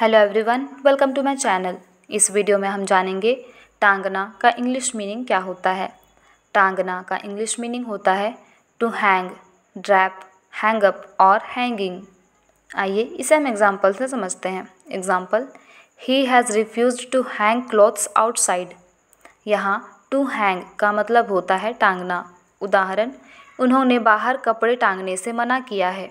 hello everyone welcome to my channel इस video में हम जानेंगे टांगना का इंग्लिश मीनिंग क्या होता है टांगना का इंग्लिश मीनिंग होता है to hang drape hang up और हैंगिंग आइए इसे हम एग्जाम्पल से समझते हैं example he has refuse to hang clothes outside यहाँ टू हैंग का मतलब होता है टांगना उदाहरण उन्होंने बाहर कपड़े टांगने से मना किया है